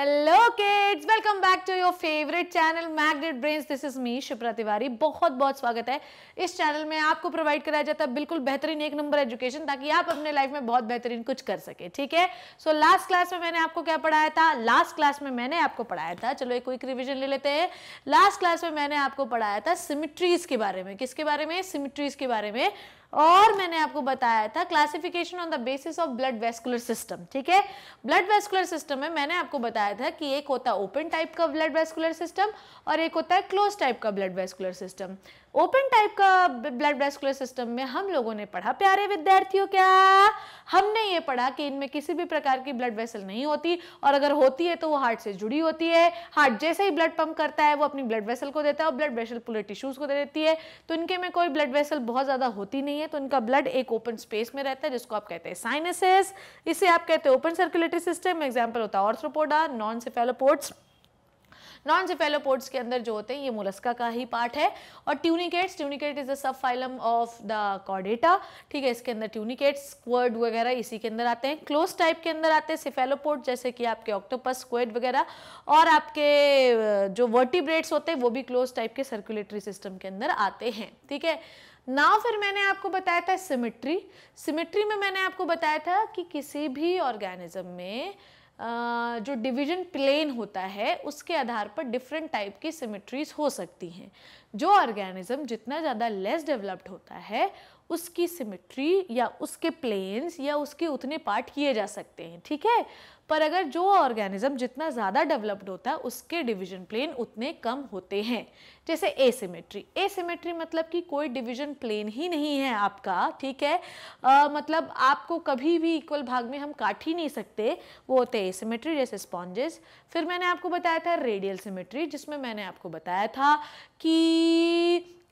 Hello kids welcome back to your favourite channel magnet brains this is me Shipra Tiwari बहुत बहुत स्वागत है इस चैनल में आपको प्रोवाइड कराया जाता है बिल्कुल बेहतरीन एक नंबर एजुकेशन ताकि आप अपने लाइफ में बहुत बेहतरीन कुछ कर सके ठीक है सो लास्ट क्लास में मैंने आपको क्या पढ़ाया था लास्ट क्लास में मैंने आपको पढ़ाया था चलो एक क्विक रिविजन ले लेते हैं लास्ट क्लास में मैंने आपको पढ़ाया था सिमिट्रीज के बारे में किसके बारे में सिमिट्रीज के बारे में और मैंने आपको बताया था classification on the basis of blood vascular system ठीक है ब्लड वेस्कुलर सिस्टम में मैंने आपको बताया था कि एक होता है ओपन टाइप का ब्लड वेस्कुलर सिस्टम और एक होता है क्लोज टाइप का blood vascular system open type का ब्लड वेस्कुलर सिस्टम में हम लोगों ने पढ़ा प्यारे विद्यार्थियों क्या हमने ये पढ़ा कि इनमें किसी भी प्रकार की ब्लड वेसल नहीं होती और अगर होती है तो वो हार्ट से जुड़ी होती है हार्ट जैसे ही ब्लड पंप करता है वो अपनी ब्लड वेसल को देता है और ब्लड वेसल पूरे टिश्यूज को दे देती है तो इनके में कोई ब्लड वेसल बहुत ज़्यादा होती नहीं है तो इनका ब्लड एक ओपन स्पेस में रहता है जिसको आप कहते हैं साइनसेस इसे आप कहते हैं ओपन सर्कुलेटरी सिस्टम एग्जाम्पल होता है arthropoda non cephalopods non cephalopods के अंदर जो होते हैं ये मोलस्का का ही पार्ट है और tunicates tunicate is the subphylum of the कॉडेटा ठीक है इसके अंदर ट्यूनिकेट्स स्क्वर्ड वगैरह इसी के अंदर आते हैं क्लोज टाइप के अंदर आते हैं सिफेलोपोड जैसे कि आपके ऑक्टोपस स्क्वेड वगैरह और आपके जो वर्टिब्रेट्स होते हैं वो भी क्लोज टाइप के सर्कुलेटरी सिस्टम के अंदर आते हैं ठीक है ना फिर मैंने आपको बताया था सिमिट्री सिमिट्री में मैंने आपको बताया था कि किसी भी ऑर्गेनिज्म में जो डिवीजन प्लेन होता है उसके आधार पर डिफरेंट टाइप की सिमेट्रीज हो सकती हैं जो ऑर्गेनिज्म जितना ज़्यादा लेस डेवलप्ड होता है उसकी सिमेट्री या उसके प्लेन्स या उसके उतने पार्ट किए जा सकते हैं ठीक है पर अगर जो ऑर्गेनिज्म जितना ज़्यादा डेवलप्ड होता है उसके डिवीजन प्लेन उतने कम होते हैं जैसे एसिमेट्री एसिमेट्री मतलब कि कोई डिवीजन प्लेन ही नहीं है आपका ठीक है आ, मतलब आपको कभी भी इक्वल भाग में हम काट ही नहीं सकते वो होते हैं एसिमेट्री जैसे स्पॉन्जेस फिर मैंने आपको बताया था रेडियल सिमेट्री जिसमें मैंने आपको बताया था कि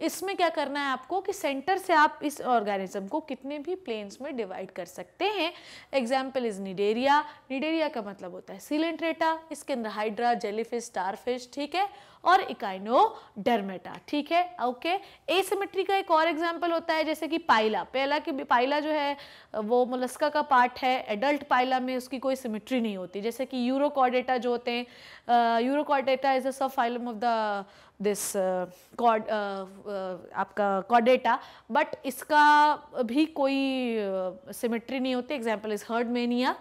इसमें क्या करना है आपको कि सेंटर से आप इस ऑर्गेनिज्म को कितने भी प्लेन्स में डिवाइड कर सकते हैं एग्जाम्पल इज निडेरिया निडेरिया का मतलब होता है सीलेंट्रेटा इसके अंदर हाइड्रा जेलीफिश स्टारफिश ठीक है और इकाइनो डरमेटा ठीक है ओके एसिमेट्री का एक और एग्जाम्पल होता है जैसे कि पाइला पहला कि पाइला जो है वो मुलस्का का पार्ट है एडल्ट पाइला में उसकी कोई सिमेट्री नहीं होती जैसे कि यूरोकॉडेटा जो होते हैं urochordata is a subphylum of the this कॉड आपका कॉडेटा बट इसका भी कोई सिमेट्री नहीं होती एग्जाम्पल इज हर्ड मेनिया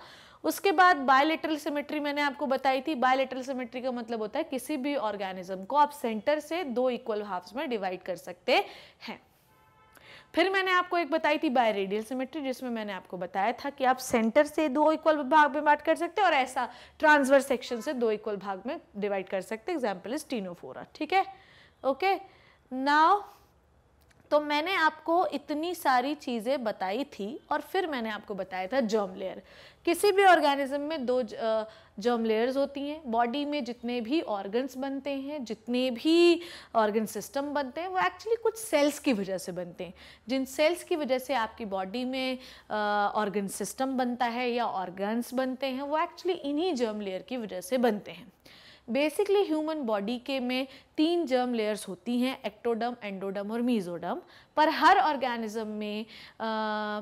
उसके बाद बायोलेटरल सिमेट्री मैंने आपको बताई थी बायोलेटरल सिमेट्री का मतलब होता है किसी भी ऑर्गेनिज्म को आप सेंटर से दो इक्वल हाफ्स में डिवाइड कर सकते हैं फिर मैंने आपको एक बताई थी बाय रेडियल सिमेट्री जिसमें मैंने आपको बताया था कि आप सेंटर से दो इक्वल भाग में बांट कर सकते हैं और ऐसा ट्रांसवर्स सेक्शन से दो इक्वल भाग में डिवाइड कर सकते हैं एग्जाम्पल इज टीनोफोरा ठीक है ओके नाउ तो मैंने आपको इतनी सारी चीज़ें बताई थी और फिर मैंने आपको बताया था जर्म लेयर किसी भी ऑर्गेनिज्म में दो जर्म लेयर्स होती हैं बॉडी में जितने भी ऑर्गन्स बनते हैं जितने भी ऑर्गन सिस्टम बनते हैं वो एक्चुअली कुछ सेल्स की वजह से बनते हैं जिन सेल्स की वजह से आपकी बॉडी में ऑर्गन सिस्टम बनता है या ऑर्गन्स बनते हैं वो एक्चुअली इन्हीं जर्म लेयर की वजह से बनते हैं बेसिकली ह्यूमन बॉडी के में तीन जर्म लेयर्स होती हैं एक्टोडम एंडोडम और मीजोडम पर हर ऑर्गेनिज्म में आ,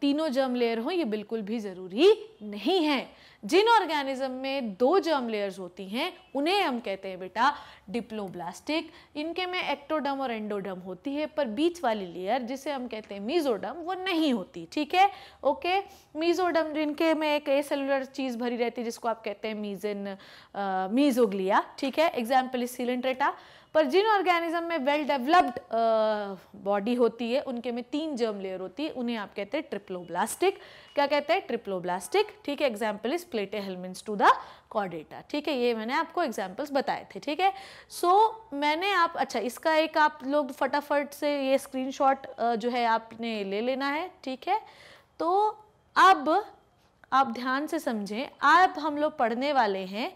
तीनों जर्म लेयर हो ये बिल्कुल भी ज़रूरी नहीं है जिन ऑर्गेनिज्म में दो जर्म लेयर्स होती हैं उन्हें हम कहते हैं बेटा डिप्लोब्लास्टिक इनके में एक्टोडम और एंडोडम होती है पर बीच वाली लेयर जिसे हम कहते हैं मीजोडम वो नहीं होती ठीक है ओके मीजोडम जिनके में एक ए सेलुलर चीज़ भरी रहती है जिसको आप कहते हैं मीजन मीजोग्लिया ठीक है एग्जाम्पल इज सिलेंड्रेटा पर जिन ऑर्गेनिज्म में वेल डेवलप्ड बॉडी होती है उनके में तीन जर्म लेयर होती है उन्हें आप कहते हैं ट्रिप्लोब्लास्टिक क्या कहते हैं ट्रिप्लोब्लास्टिक ठीक है example is platyhelminthes to the कॉडेटा ठीक है ये मैंने आपको एग्जाम्पल्स बताए थे ठीक है सो मैंने आप अच्छा इसका एक आप लोग फटाफट से ये स्क्रीन जो है आपने ले लेना है ठीक है तो अब आप ध्यान से समझें अब हम लोग पढ़ने वाले हैं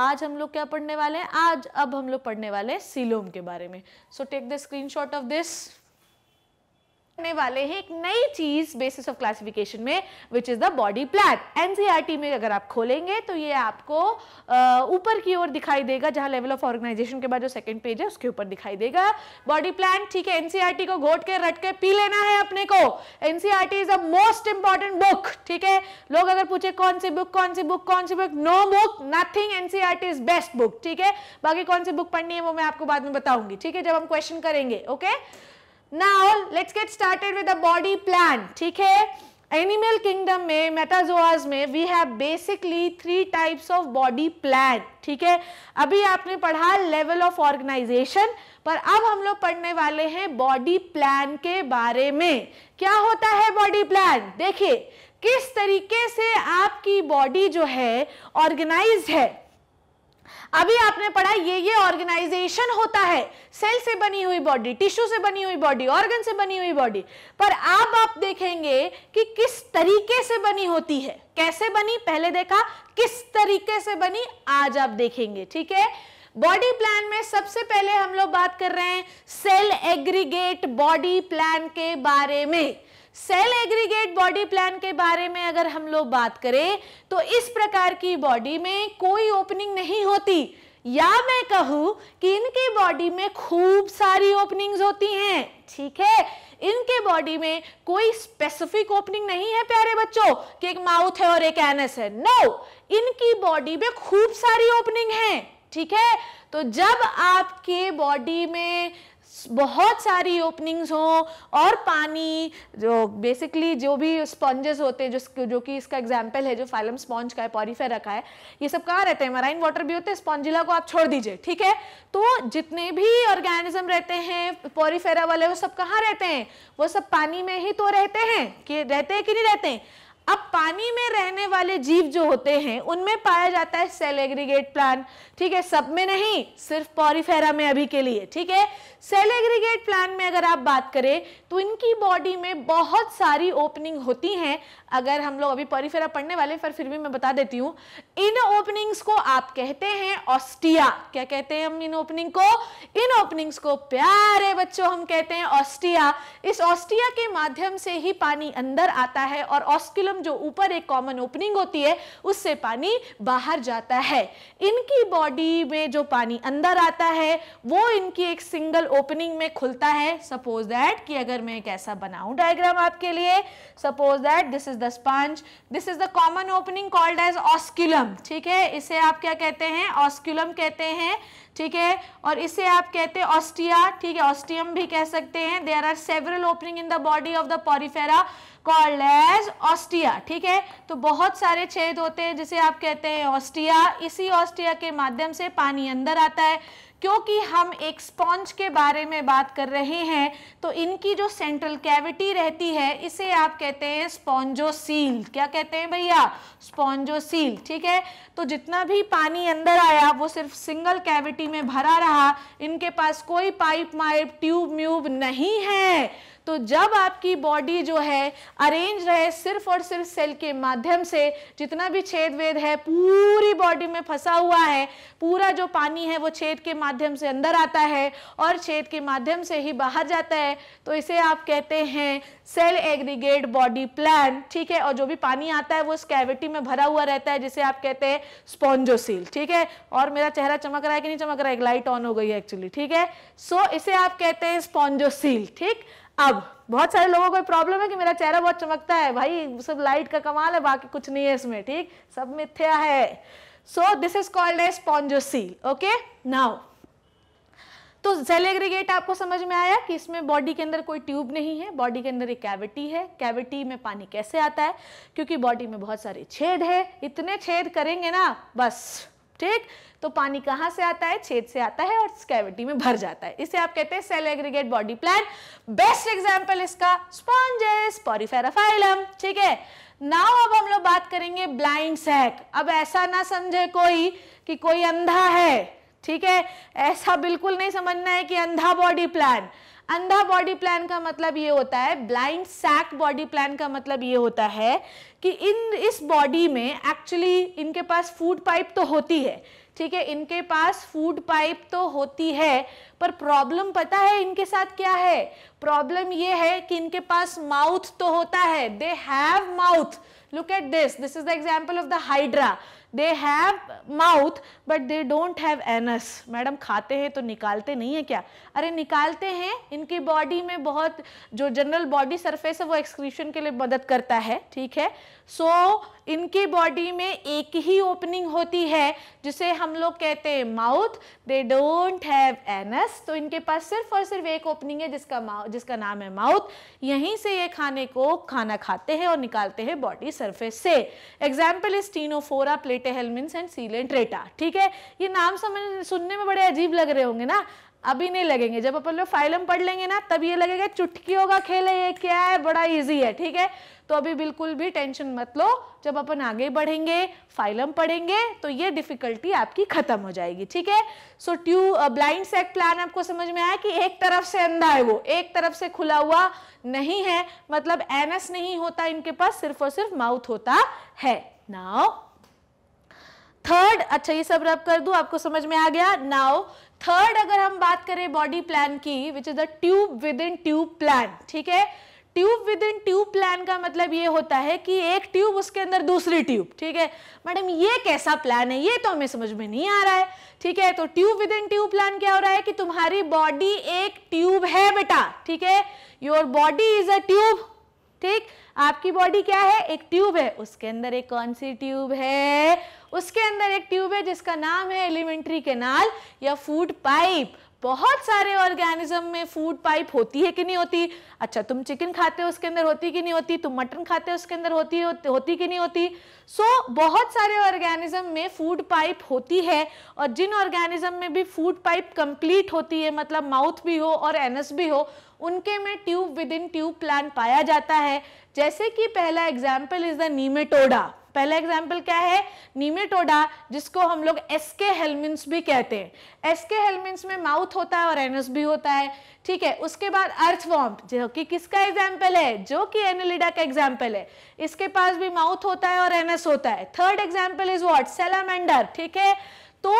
आज हम लोग क्या पढ़ने वाले हैं आज अब हम लोग पढ़ने वाले हैं सीलोम के बारे में so take the screenshot of this रखने वाले हैं एक नई चीज बेसिस ऑफ क्लासिफिकेशन में which is the body plan NCERT में अगर आप खोलेंगे तो ये आपको ऊपर की ओर दिखाई देगा जहां लेवल ऑफ ऑर्गेनाइजेशन के बाद जो सेकंड पेज है उसके ऊपर दिखाई देगा बॉडी प्लान ठीक है एनसीआरटी e को घोट के रट के पी लेना है अपने को NCERT is a most important book ठीक है लोग अगर पूछे कौन सी बुक कौन सी बुक कौन सी book no book nothing NCERT is best book ठीक है बाकी कौन सी बुक पढ़नी है वो मैं आपको बाद में बताऊंगी ठीक है जब हम क्वेश्चन करेंगे okay okay? Now let's get started with a body plan ठीक है एनिमल किंगडम में मेटाजोआज में we have basically three types of body plan ठीक है अभी आपने पढ़ा लेवल ऑफ ऑर्गेनाइजेशन पर अब हम लोग पढ़ने वाले हैं बॉडी प्लान के बारे में क्या होता है बॉडी प्लान देखिए किस तरीके से आपकी बॉडी जो है ऑर्गेनाइज है अभी आपने पढ़ा ये ये ऑर्गेनाइजेशन होता है सेल से बनी हुई बॉडी टिश्यू से बनी हुई बॉडी ऑर्गन से बनी हुई बॉडी पर अब आप देखेंगे कि किस तरीके से बनी होती है कैसे बनी पहले देखा किस तरीके से बनी आज आप देखेंगे ठीक है बॉडी प्लान में सबसे पहले हम लोग बात कर रहे हैं सेल एग्रीगेट बॉडी प्लान के बारे में सेल एग्रीगेट बॉडी प्लान के बारे में अगर हम लोग बात करें तो इस प्रकार की बॉडी में कोई ओपनिंग नहीं होती या मैं कहूं कि इनके बॉडी में खूब सारी ओपनिंग्स होती हैं ठीक है इनके बॉडी में कोई स्पेसिफिक ओपनिंग नहीं है प्यारे बच्चों कि एक माउथ है और एक एनस है नो no! इनकी बॉडी में खूब सारी ओपनिंग है ठीक है तो जब आपके बॉडी में बहुत सारी ओपनिंग्स हों और पानी जो बेसिकली जो भी स्पॉन्जेस होते हैं जो जो कि इसका एग्जाम्पल है जो फाइलम स्पॉन्ज का है पॉरीफेरा का है ये सब कहाँ रहते हैं मराइन वाटर भी होते हैं स्पॉन्जिला को आप छोड़ दीजिए ठीक है तो जितने भी ऑर्गेनिज्म रहते हैं पॉरीफेरा वाले वो सब कहाँ रहते हैं वो सब पानी में ही तो रहते हैं कि रहते हैं कि नहीं रहते हैं अब पानी में रहने वाले जीव जो होते हैं उनमें पाया जाता है सेल एग्रीगेट प्लान ठीक है सब में नहीं सिर्फ पॉरीफेरा में अभी के लिए ठीक है सेल एग्रीगेट प्लान में अगर आप बात करें तो इनकी बॉडी में बहुत सारी ओपनिंग होती हैं अगर हम लोग अभी परिफेरा पढ़ने वाले पर फिर भी मैं बता देती हूँ इन ओपनिंग्स को आप कहते हैं ऑस्टिया क्या कहते हैं हम इन ओपनिंग को इन ओपनिंग्स को प्यारे बच्चों हम कहते हैं ऑस्टिया इस ऑस्टिया के माध्यम से ही पानी अंदर आता है और ऑस्कुलम जो ऊपर एक कॉमन ओपनिंग होती है उससे पानी बाहर जाता है इनकी बॉडी में जो पानी अंदर आता है वो इनकी एक सिंगल ओपनिंग में खुलता है सपोज दैट कि अगर मैं एक ऐसा बनाऊं डायग्राम आपके लिए suppose that this is the sponge this is the common opening called as osculum ठीक है इसे आप क्या कहते हैं ऑस्क्यूलम कहते हैं ठीक है और इसे आप कहते हैं ऑस्टिया ठीक है ऑस्टियम भी कह सकते हैं there are several opening in the body of the porifera called as ostia ठीक है तो बहुत सारे छेद होते हैं जिसे आप कहते हैं ऑस्टिया इसी ऑस्टिया के माध्यम से पानी अंदर आता है क्योंकि हम एक स्पॉन्ज के बारे में बात कर रहे हैं तो इनकी जो सेंट्रल कैविटी रहती है इसे आप कहते हैं स्पॉन्जोसील क्या कहते हैं भैया स्पॉन्जोसील ठीक है तो जितना भी पानी अंदर आया वो सिर्फ सिंगल कैविटी में भरा रहा इनके पास कोई पाइप माइप ट्यूब म्यूब नहीं है तो जब आपकी बॉडी जो है अरेंज रहे सिर्फ और सिर्फ सेल के माध्यम से जितना भी छेद वेद है पूरी बॉडी में फंसा हुआ है पूरा जो पानी है वो छेद के माध्यम से अंदर आता है और छेद के माध्यम से ही बाहर जाता है तो इसे आप कहते हैं सेल एग्रीगेट बॉडी प्लान ठीक है और जो भी पानी आता है वो इस कैविटी में भरा हुआ रहता है जिसे आप कहते हैं स्पॉन्जोसील ठीक है और मेरा चेहरा चमक रहा है कि नहीं चमक रहा है लाइट ऑन हो गई है एक्चुअली ठीक है सो so, इसे आप कहते हैं स्पॉन्जोसील ठीक अब बहुत सारे लोगों को प्रॉब्लम है कि मेरा चेहरा बहुत चमकता है भाई सब लाइट का कमाल है बाकी कुछ नहीं है इसमें ठीक सब मिथ्या है so this is called a spongocoel okay now तो सेल एग्रीगेट आपको समझ में आया कि इसमें बॉडी के अंदर कोई ट्यूब नहीं है बॉडी के अंदर एक कैविटी है कैविटी में पानी कैसे आता है क्योंकि बॉडी में बहुत सारे छेद है इतने छेद करेंगे ना बस ठीक तो पानी कहां से आता है छेद से आता है और कैविटी में भर जाता है इसे आप कहते हैं cell aggregate body plan best example इसका स्पॉन्जेस पॉरिफेराफाइलम ठीक है नाउ अब हम लोग बात करेंगे ब्लाइंड सैक अब ऐसा ना समझे कोई कि कोई अंधा है ठीक है ऐसा बिल्कुल नहीं समझना है कि अंधा बॉडी प्लान अंधा बॉडी प्लान का मतलब ये होता है ब्लाइंड सैक बॉडी प्लान का मतलब ये होता है कि इन इस बॉडी में एक्चुअली इनके पास फूड पाइप तो होती है ठीक है इनके पास फूड पाइप तो होती है पर प्रॉब्लम पता है इनके साथ क्या है प्रॉब्लम ये है कि इनके पास माउथ तो होता है they have mouth look at this this is the example of the hydra they have mouth but they don't have anus madam खाते हैं तो निकालते नहीं है क्या अरे निकालते हैं इनकी बॉडी में बहुत जो जनरल बॉडी सरफेस है वो एक्सक्रीशन के लिए मदद करता है ठीक है सो so, इनकी बॉडी में एक ही ओपनिंग होती है जिसे हम लोग कहते हैं mouth they don't have anus तो इनके पास सिर्फ और सिर्फ एक ओपनिंग है जिसका जिसका नाम है माउथ यहीं से ये खाने को खाना खाते हैं और निकालते हैं बॉडी सरफेस से example is ctenophora platyhelminth and coelenterata ठीक है ये नाम समझ सुनने में बड़े अजीब लग रहे होंगे ना अभी नहीं लगेंगे जब अपन लोग फाइलम पढ़ लेंगे ना तब ये लगेगा चुटकियों का खेल है ये क्या है बड़ा इजी है ठीक है तो अभी बिल्कुल भी टेंशन मत लो जब अपन आगे बढ़ेंगे फाइलम पढ़ेंगे तो ये डिफिकल्टी आपकी खत्म हो जाएगी ठीक है सो ट्यू ब्लाइंड सेक प्लान आपको समझ में आया कि एक तरफ से अंधा है वो एक तरफ से खुला हुआ नहीं है मतलब एनस नहीं होता इनके पास सिर्फ और सिर्फ माउथ होता है नाउ थर्ड अच्छा ये सब रब कर दू आपको समझ में आ गया नाउ थर्ड अगर हम बात करें बॉडी प्लान की which is the tube within tube plan ठीक है tube within tube plan का मतलब ये होता है कि एक ट्यूब उसके अंदर दूसरी ट्यूब ठीक है मैडम ये कैसा प्लान है ये तो हमें समझ में नहीं आ रहा है ठीक है तो tube within tube plan क्या हो रहा है कि तुम्हारी बॉडी एक ट्यूब है बेटा ठीक है your body is a tube ठीक आपकी बॉडी क्या है एक ट्यूब है उसके अंदर एक कौन सी ट्यूब है उसके अंदर एक ट्यूब है जिसका नाम है एलिमेंट्री केनाल या फूड पाइप बहुत सारे ऑर्गेनिज्म में फूड पाइप होती है कि नहीं होती अच्छा तुम चिकन खाते हो उसके अंदर होती कि नहीं होती तुम मटन खाते हो उसके अंदर होती होती कि नहीं होती सो so, बहुत सारे ऑर्गेनिज्म में फूड पाइप होती है और जिन ऑर्गेनिज्म में भी फूड पाइप कंप्लीट होती है मतलब माउथ भी हो और एनस भी हो उनके में tube within tube plan पाया जाता है जैसे कि पहला एग्जाम्पल इज द नीमेटोडा पहला एग्जाम्पल क्या है नीमेटोडा जिसको हम लोग एसके हेलमिन्स भी कहते हैं एसके हेलमिन्स में माउथ होता है और एनस भी होता है ठीक है उसके बाद अर्थवॉम्प जो कि किसका एग्जाम्पल है जो कि एनलिडा का एग्जाम्पल है इसके पास भी माउथ होता है और एनस होता है third example is what salamander ठीक है तो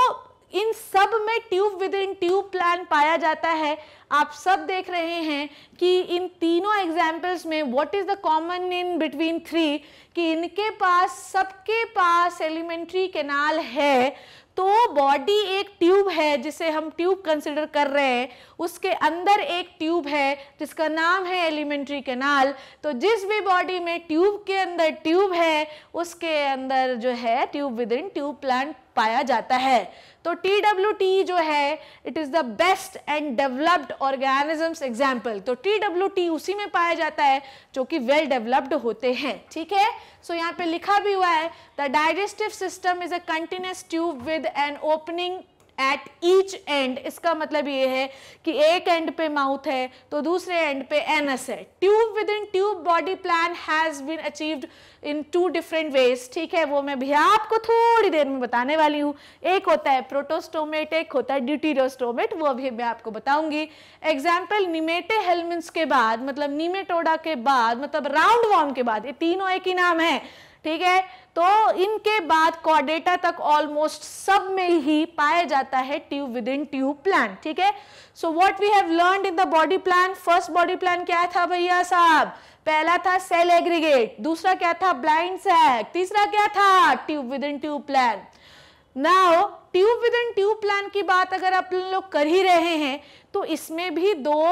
इन सब में tube within tube plan पाया जाता है आप सब देख रहे हैं कि इन तीनों एग्जाम्पल्स में what is the common in between three कि इनके पास सबके पास एलिमेंट्री केनाल है तो बॉडी एक ट्यूब है जिसे हम ट्यूब कंसिडर कर रहे हैं उसके अंदर एक ट्यूब है जिसका नाम है एलिमेंट्री कैनाल तो जिस भी बॉडी में ट्यूब के अंदर ट्यूब है उसके अंदर जो है tube within tube plant पाया जाता है तो टी डब्ल्यू टी जो है it is the best and developed organisms example तो टी डब्ल्यू टी उसी में पाया जाता है जो कि वेल डेवलप्ड होते हैं ठीक है सो so, यहाँ पे लिखा भी हुआ है the digestive system is a continuous tube with an opening at each end इसका मतलब ये है कि एक एंड पे माउथ है तो दूसरे एंड पे एनस है tube within tube body plan has been achieved in two different ways ठीक है वो मैं भी आपको थोड़ी देर में बताने वाली हूँ एक होता है प्रोटोस्टोमेट एक होता है ड्यूटीरोस्टोमेट वो अभी मैं आपको बताऊंगी एग्जाम्पल निमेटे हेलमिन्स के बाद मतलब निमेटोडा के बाद मतलब राउंड वॉर्म के बाद ये तीनों एक ही नाम है ठीक है तो इनके बाद कॉडेटा तक ऑलमोस्ट सब में ही पाया जाता है tube within tube plan ठीक है so what we have learn in the body plan first body plan क्या था भैया साहब पहला था सेल एग्रीगेट दूसरा क्या था ब्लाइंड सैक तीसरा क्या था tube within tube plan now tube within tube plan की बात अगर आप लोग कर ही रहे हैं तो इसमें भी दो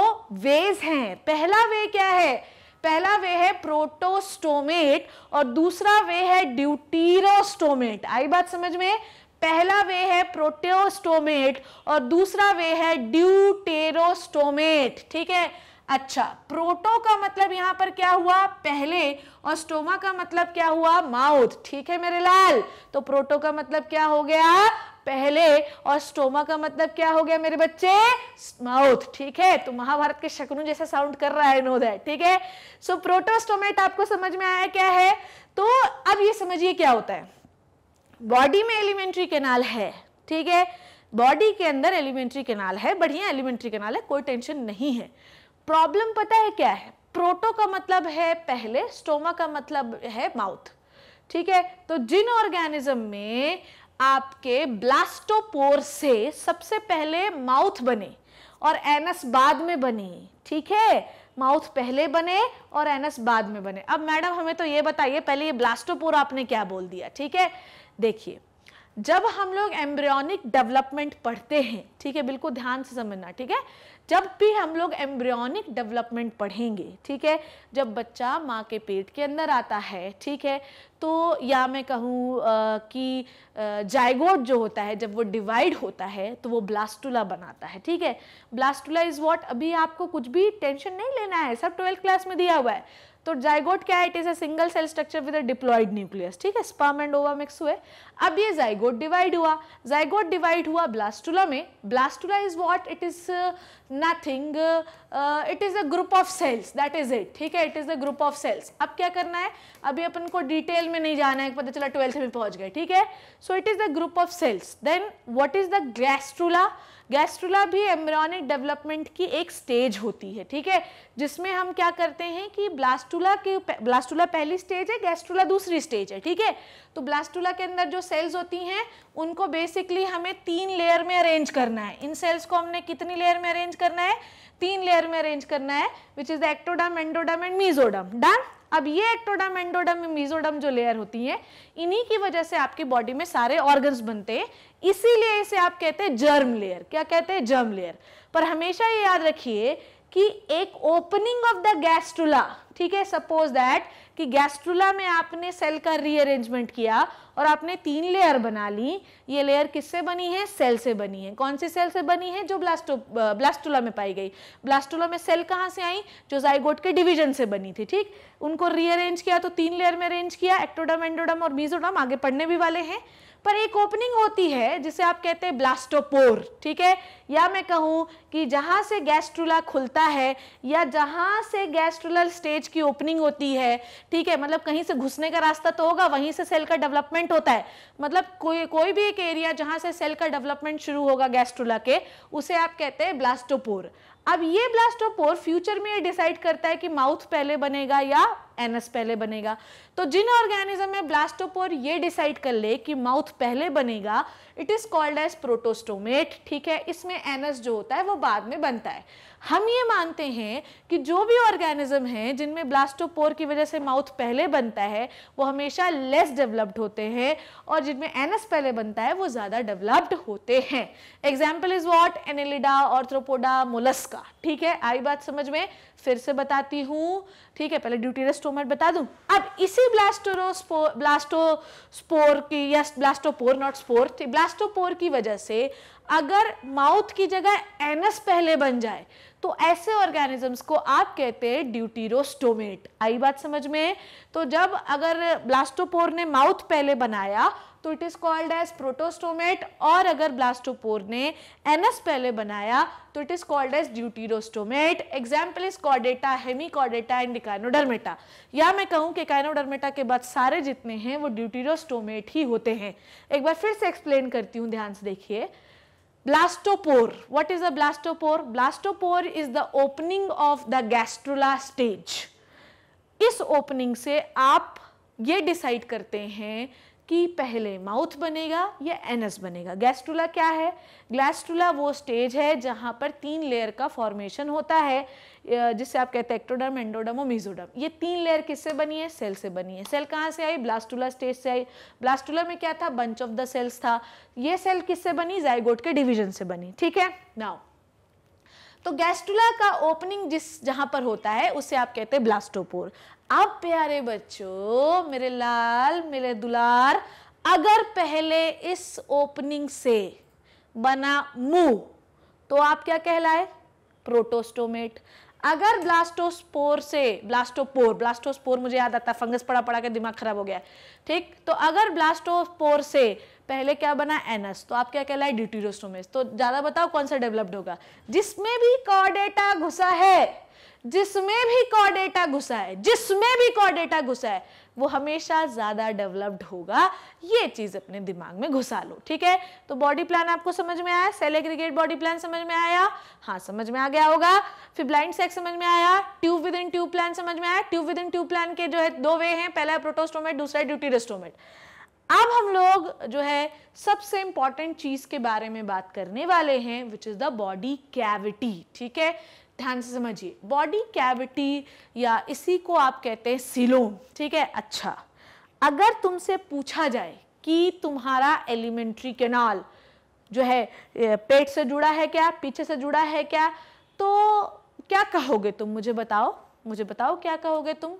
वेज हैं पहला वे क्या है पहला वे है प्रोटोस्टोमेट और दूसरा वे है ड्यूटीरोस्टोमेट आई बात समझ में पहला वे है प्रोटेोस्टोमेट और दूसरा वे है ड्यूटेरोस्टोमेट ठीक है अच्छा प्रोटो का मतलब यहां पर क्या हुआ पहले और स्टोमा का मतलब क्या हुआ माउथ ठीक है मेरे लाल तो प्रोटो का मतलब क्या हो गया पहले और स्टोमा का मतलब क्या हो गया मेरे बच्चे माउथ ठीक है तो महाभारत के शकुनु जैसा साउंड कर रहा है नो दैट ठीक है सो प्रोटोस्टोमेट आपको समझ में आया क्या है तो अब ये समझिए क्या होता है बॉडी में एलिमेंट्री कैनाल है ठीक है बॉडी के अंदर एलिमेंट्री कैनाल है बढ़िया एलिमेंट्री कैनाल है कोई टेंशन नहीं है प्रॉब्लम पता है क्या है प्रोटो का मतलब है पहले स्टोमा का मतलब है माउथ ठीक है तो जिन ऑर्गेनिज्म में आपके ब्लास्टोपोर से सबसे पहले माउथ बने और एनस बाद में बने ठीक है माउथ पहले बने और एनस बाद में बने अब मैडम हमें तो ये बताइए पहले ये ब्लास्टोपोर आपने क्या बोल दिया ठीक है देखिए जब हम लोग एम्ब्रियोनिक डेवलपमेंट पढ़ते हैं ठीक है बिल्कुल ध्यान से समझना ठीक है जब भी हम लोग एम्ब्रियोनिक डेवलपमेंट पढ़ेंगे ठीक है जब बच्चा माँ के पेट के अंदर आता है ठीक है तो या मैं कहूँ कि जायगोट जो होता है जब वो डिवाइड होता है तो वो ब्लास्टुला बनाता है ठीक है ब्लास्टुला इज़ वॉट अभी आपको कुछ भी टेंशन नहीं लेना है सब ट्वेल्थ क्लास में दिया हुआ है तो जाइगोट क्या है it is a single cell structure with a diploid nucleus ठीक है स्पर्म एंड ओवा मिक्स हुए अब ये जाइगोट डिवाइड हुआ जाइगोट डिवाइड हुआ ब्लास्टुला में blastula is what it is nothing it is a group of cells that is it ठीक है it is a group of cells अब क्या करना है अभी अपन को डिटेल में नहीं जाना है पता चला ट्वेल्थ में पहुंच गए ठीक है so it is a group of cells then what is the gastrula gastrula भी एम्ब्रॉनिक डेवलपमेंट की एक स्टेज होती है ठीक है जिसमें हम क्या करते हैं कि ब्लास्टूला के ब्लास्टूला पहली स्टेज है गैस्ट्रुला दूसरी स्टेज है ठीक है तो ब्लास्टूला के अंदर जो सेल्स होती हैं उनको बेसिकली हमें तीन लेयर में अरेंज करना है इन सेल्स को हमने कितनी लेयर में अरेंज करना है तीन लेयर में अरेंज करना है which is the ectoderm endoderm and mesoderm done अब ये एक्टोडम एंडोडम मीजोडम जो लेयर होती है इन्हीं की वजह से आपकी बॉडी में सारे ऑर्गन्स बनते हैं इसीलिए इसे आप कहते हैं जर्म लेयर क्या कहते हैं जर्म लेयर पर हमेशा ये याद रखिए कि एक ओपनिंग ऑफ द गैस्ट्रुला ठीक है सपोज दैट कि गैस्ट्रुला में आपने सेल का रीअरेंजमेंट किया और आपने तीन लेयर बना ली ये लेयर किससे बनी है सेल से बनी है कौन सी सेल से बनी है जो ब्लास्टो ब्लास्टुला में पाई गई ब्लास्टुला में सेल कहाँ से आई जो जाइगोट के डिवीजन से बनी थी ठीक उनको रीअरेंज किया तो तीन लेयर में अरेंज किया एक्टोडम एंडोडम और मीजोडम आगे पढ़ने भी वाले हैं पर एक ओपनिंग होती है जिसे आप कहते हैं ब्लास्टोपोर ठीक है या मैं कहूँ कि जहाँ से गैस्ट्रुला खुलता है या जहाँ से गैस्ट्रुलर स्टेज की ओपनिंग होती है ठीक है मतलब कहीं से घुसने का रास्ता तो होगा वहीं से सेल का डेवलपमेंट होता है मतलब कोई कोई भी एक एरिया जहाँ से सेल का डेवलपमेंट शुरू होगा गैस्ट्रुला के उसे आप कहते हैं ब्लास्टोपोर अब ये ब्लास्टोपोर फ्यूचर में ये डिसाइड करता है कि माउथ पहले बनेगा या एन एस पहले बनेगा तो जिन ऑर्गेनिज्म में ब्लास्टोपोर ये डिसाइड कर ले कि माउथ पहले बनेगा it is called as protostomate ठीक है इसमें एस जो होता है वो बाद में बनता है हम ये मानते हैं कि जो भी ऑर्गेनिज्म हैं जिनमें ब्लास्टोपोर की वजह से माउथ पहले बनता है वो हमेशा लेस डेवलप्ड होते हैं और जिनमें एस पहले बनता है वो ज़्यादा डेवलप्ड होते हैं example is what annelida arthropoda mollusca ठीक है आई बात समझ में फिर से बताती हूँ ठीक है पहले ड्यूटीरियस्टोमेट बता दूँ अब इसी ब्लास्टो ब्लास्टोस्पोर की या ब्लास्टोपोर नॉट स्पोर ब्लास्टोपोर की वजह से अगर माउथ की जगह एनस पहले बन जाए तो ऐसे ऑर्गेनिजम्स को आप कहते हैं ड्यूटीरोस्टोमेट आई बात समझ में तो जब अगर ब्लास्टोपोर ने माउथ पहले बनाया तो it is called as protostomate और अगर ब्लास्टोपोर ने एनस पहले बनाया तो it is called as deuterostomate example is कॉडेटा हेमी कॉडेटा एंड डिकाइनोडर्मेटा या मैं कहूँ कि काइनोडर्मेटा के बाद सारे जितने हैं वो ड्यूटीरोस्टोमेट ही होते हैं एक बार फिर से एक्सप्लेन करती हूँ ध्यान से देखिए Blastopore. What is a blastopore? Blastopore is the opening of the gastrula stage. इस ओपनिंग से आप ये डिसाइड करते हैं कि पहले माउथ बनेगा या एनस बनेगा गैस्ट्रुला क्या है ग्लैस्ट्रुला वो स्टेज है जहाँ पर तीन लेयर का फॉर्मेशन होता है जिसे आप कहते हैं एक्टोडर्म एंडोडर्म और मिजोडर्म ये तीन लेयर किससे बनी है सेल से बनी है सेल कहाँ से आई ब्लास्टुला स्टेज से आई ब्लास्टुला में क्या था बंच ऑफ द सेल्स था ये सेल किससे बनी जाइगोट के डिविजन से बनी ठीक है नाउ तो गैस्ट्रुला का ओपनिंग जिस जहां पर होता है उसे आप कहते हैं ब्लास्टोपोर अब प्यारे बच्चों मेरे लाल मेरे दुलार अगर पहले इस ओपनिंग से बना मुंह तो आप क्या कहलाए प्रोटोस्टोमेट अगर ब्लास्टोस्पोर से ब्लास्टोपोर ब्लास्टोस्पोर मुझे याद आता फंगस पड़ा पड़ा के दिमाग खराब हो गया ठीक तो अगर ब्लास्टोस्पोर से पहले क्या बना एनस तो आप क्या कहलाए ड्यूटीरोस्टोमेस तो ज़्यादा बताओ कौन सा डेवलप्ड होगा जिसमें भी कॉडेटा घुसा है जिसमें भी कॉ डेटा घुसा है जिसमें भी कॉ डेटा घुसा है वो हमेशा ज़्यादा डेवलप्ड होगा ये चीज़ अपने दिमाग में घुसा लो ठीक है तो बॉडी प्लान आपको समझ में आया सेल एग्रीगेट बॉडी प्लान समझ में आया हाँ समझ में आ गया होगा फिर ब्लाइंड सेक्स समझ में आया tube within tube plan समझ में आया tube within tube plan के जो है दो वे हैं पहला है प्रोटोस्टोमेट दूसरा ड्यूटी ड्यूटीरेस्टोमेट अब हम लोग जो है सबसे इंपॉर्टेंट चीज़ के बारे में बात करने वाले हैं which is the body cavity ठीक है ध्यान से समझिए बॉडी कैविटी या इसी को आप कहते हैं सिलोम ठीक है अच्छा अगर तुमसे पूछा जाए कि तुम्हारा एलिमेंट्री कैनाल जो है पेट से जुड़ा है क्या पीछे से जुड़ा है क्या तो क्या कहोगे तुम मुझे बताओ मुझे बताओ क्या कहोगे तुम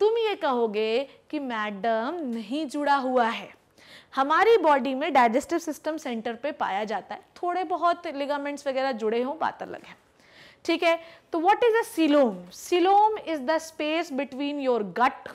तुम ये कहोगे कि मैडम नहीं जुड़ा हुआ है हमारी बॉडी में डाइजेस्टिव सिस्टम सेंटर पे पाया जाता है थोड़े बहुत लिगामेंट्स वगैरह जुड़े हों बात अलग है ठीक है तो what is a coelom coelom is the space between your gut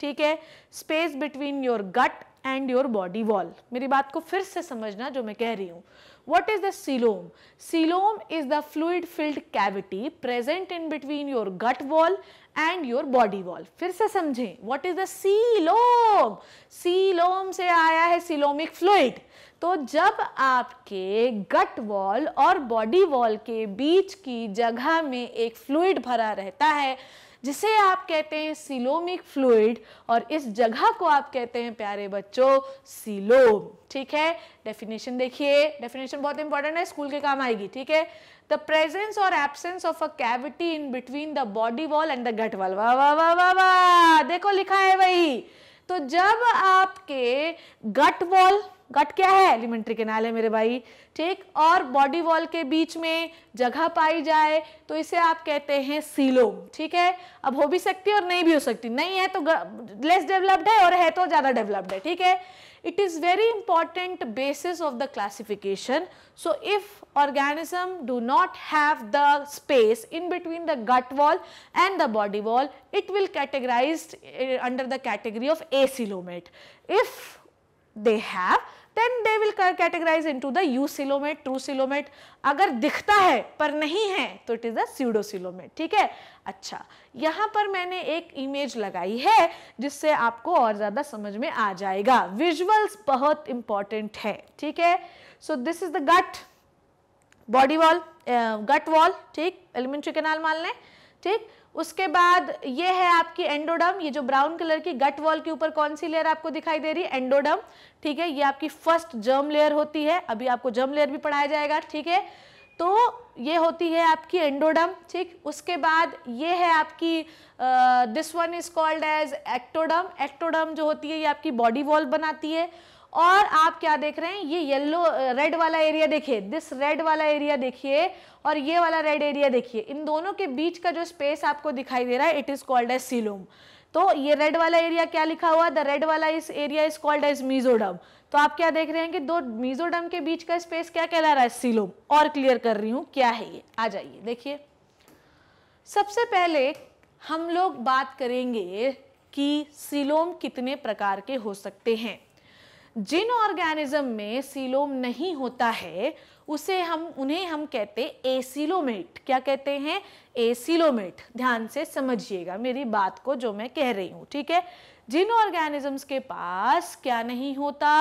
ठीक है space between your gut and your body wall मेरी बात को फिर से समझना जो मैं कह रही हूँ what is the coelom coelom is the fluid filled cavity present in between your gut wall and your body wall फिर से समझें what is the coelom coelom से आया है सिलोमिक फ्लूड तो जब आपके गट वॉल और बॉडी वॉल के बीच की जगह में एक फ्लूड भरा रहता है जिसे आप कहते हैं सिलोमिक फ्लूड और इस जगह को आप कहते हैं प्यारे बच्चों सिलोम ठीक है डेफिनेशन देखिए डेफिनेशन बहुत इंपॉर्टेंट है स्कूल के काम आएगी ठीक है द प्रेजेंस और absence of a cavity in between the body wall and the gut wall वाह वाह वाह वाह वाह देखो लिखा है वही तो जब आपके गट वॉल गट क्या है एलिमेंट्री कैनाल है मेरे भाई ठीक और बॉडी वॉल के बीच में जगह पाई जाए तो इसे आप कहते हैं सीलोम ठीक है अब हो भी सकती है और नहीं भी हो सकती नहीं है तो लेस डेवलप्ड है और है तो ज्यादा डेवलप्ड है ठीक है it is very important basis of the classification so if organism do not have the space in between the gut wall and the body wall it will categorize under the category of acoelomate if they have then they will categorize into the eucoelomate ट्रूसिलोमेट coelomate दिखता है पर नहीं है तो it is the सीडोसिलोमेट ठीक है अच्छा यहाँ पर मैंने एक इमेज लगाई है जिससे आपको और ज़्यादा समझ में आ जाएगा विजुअल्स बहुत इंपॉर्टेंट है ठीक है so this is the gut body wall gut wall ठीक एलिमेंट्री कैनाल मान लें ठीक उसके बाद ये है आपकी एंडोडम ये जो ब्राउन कलर की गट वॉल के ऊपर कौन सी लेयर आपको दिखाई दे रही है एंडोडम ठीक है ये आपकी फर्स्ट जर्म लेयर होती है अभी आपको जर्म लेयर भी पढ़ाया जाएगा ठीक है तो ये होती है आपकी एंडोडम ठीक उसके बाद ये है आपकी this one is called as ectoderm ectoderm जो होती है ये आपकी बॉडी वॉल बनाती है और आप क्या देख रहे हैं ये येलो रेड वाला एरिया देखिए दिस रेड वाला एरिया देखिए और ये वाला रेड एरिया देखिए इन दोनों के बीच का जो स्पेस आपको दिखाई दे रहा है it is called as coelom तो ये रेड वाला एरिया क्या लिखा हुआ द रेड वाला इस area is called as mesoderm तो आप क्या देख रहे हैं कि दो मीजोडम के बीच का स्पेस क्या कहला रहा है सिलोम और क्लियर कर रही हूं क्या है ये आ जाइए देखिए सबसे पहले हम लोग बात करेंगे कि सिलोम कितने प्रकार के हो सकते हैं जिन ऑर्गेनिज्म में सीलोम नहीं होता है उसे हम उन्हें हम कहते एसिलोमेट क्या कहते हैं एसिलोमेट ध्यान से समझिएगा मेरी बात को जो मैं कह रही हूँ ठीक है जिन ऑर्गेनिजम्स के पास क्या नहीं होता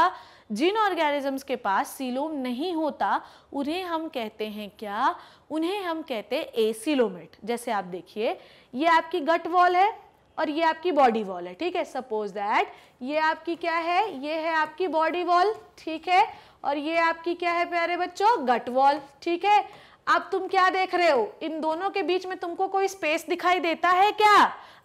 जिन ऑर्गेनिजम्स के पास सीलोम नहीं होता उन्हें हम कहते हैं क्या उन्हें हम कहते एसिलोमेट जैसे आप देखिए ये आपकी गट वॉल है और ये आपकी बॉडी वॉल है ठीक है सपोज दैट ये आपकी क्या है ये है आपकी बॉडी वॉल ठीक है और ये आपकी क्या है प्यारे बच्चों गट वॉल ठीक है अब तुम क्या देख रहे हो इन दोनों के बीच में तुमको कोई स्पेस दिखाई देता है क्या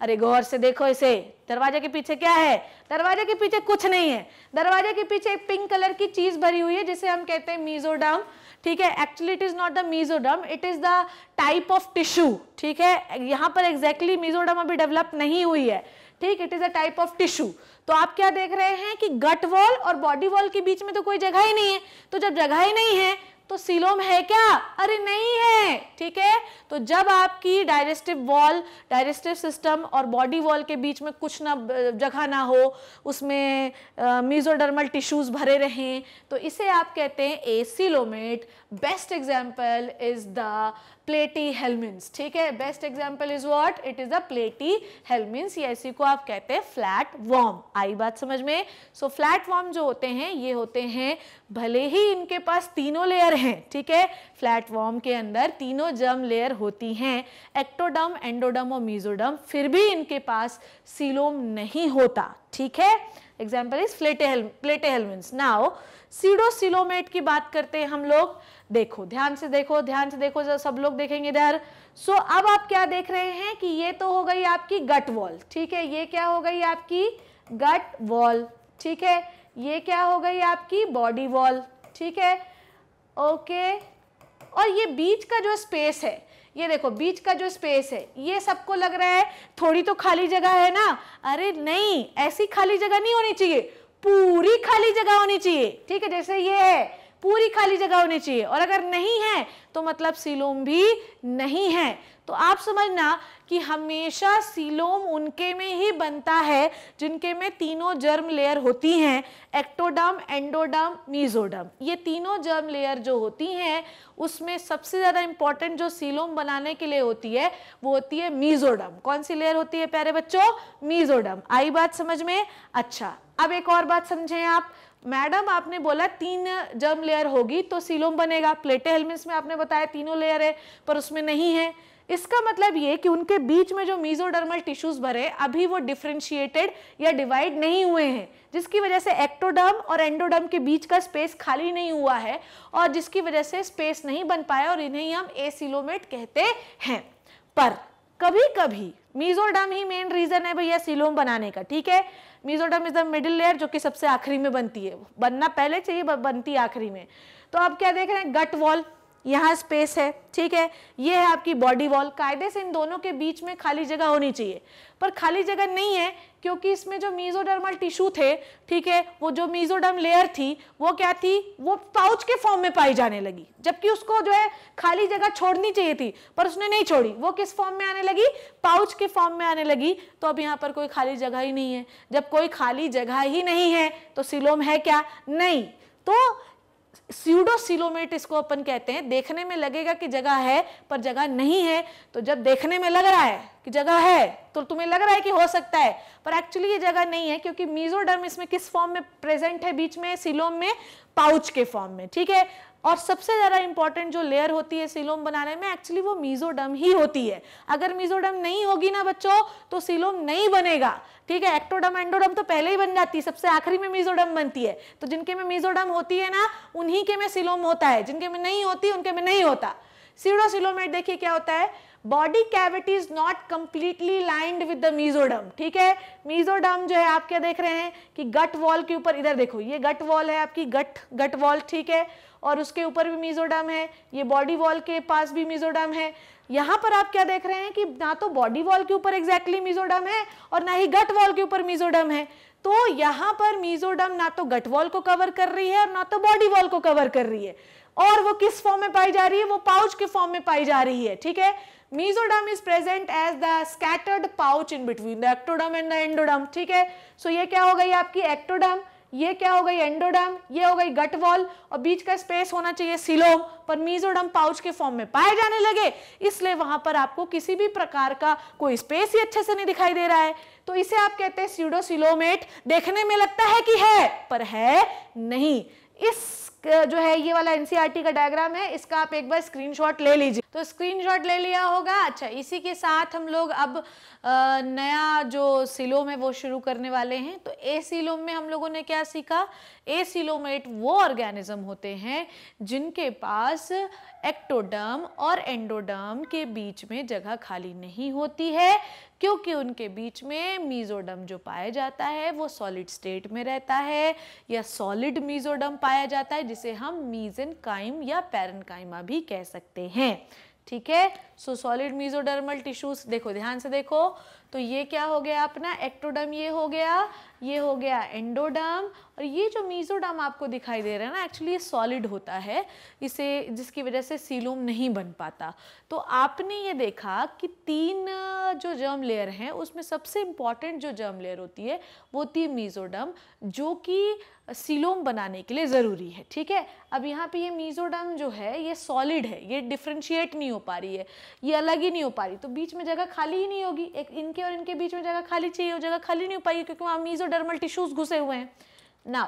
अरे गौर से देखो इसे दरवाजे के पीछे क्या है दरवाजे के पीछे कुछ नहीं है दरवाजे के पीछे एक पिंक कलर की चीज भरी हुई है जिसे हम कहते हैं मीजोडम ठीक है actually it is not the mesoderm it is the type of tissue ठीक है यहाँ पर एग्जैक्टली exactly मीजोडम अभी डेवलप नहीं हुई है ठीक it is a type of tissue तो आप क्या देख रहे हैं कि गट वॉल और बॉडी वॉल के बीच में तो कोई जगह ही नहीं है तो जब जगह ही नहीं है तो सीलोम है क्या अरे नहीं है ठीक है तो जब आपकी डाइजेस्टिव वॉल डाइजेस्टिव सिस्टम और बॉडी वॉल के बीच में कुछ ना जगह ना हो उसमें मीजोडर्मल टिश्यूज़ भरे रहें तो इसे आप कहते हैं acoelomate best example is the platyhelminthes ठीक है best example is what it is the platyhelminthes या इसी को आप कहते हैं फ्लैट वॉर्म आई बात समझ में सो फ्लैट वॉर्म जो होते हैं ये होते हैं भले ही इनके पास तीनों लेयर हैं ठीक है फ्लैट वॉर्म के अंदर तीनों जर्म लेयर होती हैं एक्टोडम एंडोडम और मीजोडम फिर भी इनके पास सीलोम नहीं होता ठीक है एग्जाम्पल इज फ्लेटेहल प्लेटेहलमिन्स नाउ सीडोसिलोमेट की बात करते हैं हम लोग देखो ध्यान से देखो ध्यान से देखो जब सब लोग देखेंगे इधर सो so, अब आप क्या देख रहे हैं कि ये तो हो गई आपकी गट वॉल ठीक है ये क्या हो गई आपकी गट वॉल ठीक है ये क्या हो गई आपकी बॉडी वॉल ठीक है ओके और ये बीच का जो स्पेस है ये देखो बीच का जो स्पेस है ये सबको लग रहा है थोड़ी तो खाली जगह है ना अरे नहीं ऐसी खाली जगह नहीं होनी चाहिए पूरी खाली जगह होनी चाहिए ठीक है जैसे ये है पूरी खाली जगह होनी चाहिए और अगर नहीं है तो मतलब सिलोम भी नहीं है तो आप समझना कि हमेशा सीलोम उनके में ही बनता है जिनके में तीनों जर्म लेयर होती हैं एक्टोडर्म एंडोडर्म मीजोडर्म ये तीनों जर्म लेयर जो होती हैं उसमें सबसे ज़्यादा इंपॉर्टेंट जो सीलोम बनाने के लिए होती है वो होती है मीजोडर्म कौन सी लेयर होती है प्यारे बच्चों मीजोडर्म आई बात समझ में अच्छा अब एक और बात समझें आप मैडम आपने बोला तीन जर्म लेयर होगी तो सीलोम बनेगा प्लेटे हेलमेट्स में आपने बताया तीनों लेयर है पर उसमें नहीं है इसका मतलब ये कि उनके बीच में जो मीजोडर्मल टिश्यूज भरे अभी वो डिफ्रेंशिएटेड या डिवाइड नहीं हुए हैं जिसकी वजह से एक्टोडर्म और एंडोडर्म के बीच का स्पेस खाली नहीं हुआ है और जिसकी वजह से स्पेस नहीं बन पाया और इन्हें हम एसिलोमेट कहते हैं पर कभी कभी मीजोडर्म ही मेन रीजन है भैया सिलोम बनाने का ठीक है mesoderm is the middle layer जो कि सबसे आखिरी में बनती है बनना पहले चाहिए बनती आखिरी में तो आप क्या देख रहे हैं गट वॉल यहाँ स्पेस है ठीक है ये है आपकी बॉडी वॉल कायदे से इन दोनों के बीच में खाली जगह होनी चाहिए पर खाली जगह नहीं है क्योंकि इसमें जो मीजोडर्मल टिश्यू थे ठीक है वो जो मीजोडर्म लेयर थी वो क्या थी वो पाउच के फॉर्म में पाई जाने लगी जबकि उसको जो है खाली जगह छोड़नी चाहिए थी पर उसने नहीं छोड़ी वो किस फॉर्म में आने लगी पाउच के फॉर्म में आने लगी तो अब यहाँ पर कोई खाली जगह ही नहीं है जब कोई खाली जगह ही नहीं है तो सिलोम है क्या नहीं तो सीडोसिलोमेट इसको अपन कहते हैं देखने में लगेगा कि जगह है पर जगह नहीं है तो जब देखने में लग रहा है कि जगह है तो तुम्हें लग रहा है कि हो सकता है पर एक्चुअली ये जगह नहीं है क्योंकि मीजोडर्म इसमें किस फॉर्म में प्रेजेंट है बीच में सिलोम में पाउच के फॉर्म में ठीक है और सबसे ज़्यादा इंपॉर्टेंट जो लेयर होती है सिलोम बनाने में एक्चुअली वो मीजोडम ही होती है अगर मीजोडम नहीं होगी ना बच्चों तो सिलोम नहीं बनेगा ठीक है एक्टोडम एंडोडम तो पहले ही बन जाती है सबसे आखिरी में मीजोडम बनती है तो जिनके में मीजोडम होती है ना उन्हीं के में सिलोम होता है जिनके में नहीं होती उनके में नहीं होता सीडोसिलोमेट देखिए क्या होता है body cavity is not completely lined with the mesoderm ठीक है मीजोडम जो है आप क्या देख रहे हैं कि गट वॉल के ऊपर इधर देखो ये गट वॉल है आपकी गट गट वॉल ठीक है और उसके ऊपर भी मीजोडम है ये बॉडी वॉल के पास भी मीजोडम है यहाँ पर आप क्या देख रहे हैं कि ना तो बॉडी वॉल के ऊपर एग्जैक्टली मीजोडम है और ना ही गट वॉल के ऊपर मीजोडम है तो यहाँ पर मीजोडम ना तो गट वॉल को कवर कर रही है और ना तो बॉडी वॉल को कवर कर रही है और वो किस फॉर्म में पाई जा रही है वो पाउच के फॉर्म में पाई जा रही है ठीक है mesoderm is present as the scattered pouch in between the ectoderm and the endoderm ठीक है सो so, ये क्या हो गई आपकी एक्टोडम ये क्या हो गई एंडोडर्म ये हो गई गट वॉल और बीच का स्पेस होना चाहिए सिलोम पर मीजोडम पाउच के फॉर्म में पाए जाने लगे इसलिए वहां पर आपको किसी भी प्रकार का कोई स्पेस ही अच्छे से नहीं दिखाई दे रहा है तो इसे आप कहते हैं सीडोसिलोमेट देखने में लगता है कि है पर है नहीं इस जो है ये वाला एनसीईआरटी e का डायग्राम है इसका आप एक बार स्क्रीनशॉट ले लीजिए तो स्क्रीनशॉट ले लिया होगा अच्छा इसी के साथ हम लोग अब नया जो सिलोम है वो शुरू करने वाले हैं तो ए सिलोम में हम लोगों ने क्या सीखा ए सिलोमेट वो ऑर्गेनिज्म होते हैं जिनके पास एक्टोडर्म और एंडोडर्म के बीच में जगह खाली नहीं होती है क्योंकि उनके बीच में मीज़ोडम जो पाया जाता है वो सॉलिड स्टेट में रहता है या सॉलिड मीज़ोडम पाया जाता है जिसे हम मीजन काइम या पैरन काइमा भी कह सकते हैं ठीक है सो सॉलिड मीजोडर्मल टिश्यूज देखो ध्यान से देखो तो ये क्या हो गया अपना एक्टोडर्म ये हो गया ये हो गया एंडोडर्म और ये जो मीजोडर्म आपको दिखाई दे रहा है ना एक्चुअली ये सॉलिड होता है इसे जिसकी वजह से सीलोम नहीं बन पाता तो आपने ये देखा कि तीन जो जर्म लेयर हैं उसमें सबसे इम्पॉर्टेंट जो जर्म लेयर होती है वो होती है मीजोडर्म जो कि सीलोम बनाने के लिए ज़रूरी है ठीक है अब यहाँ पे ये मीजोडर्म जो है ये सॉलिड है ये डिफ्रेंशिएट नहीं हो पा रही है ये अलग ही नहीं हो पा रही तो बीच में जगह खाली ही नहीं होगी एक इनके और इनके बीच में जगह खाली चाहिए वो जगह खाली नहीं हो पाई क्योंकि वहाँ डर्मल टिश्यूज घुसे हुए हैं ना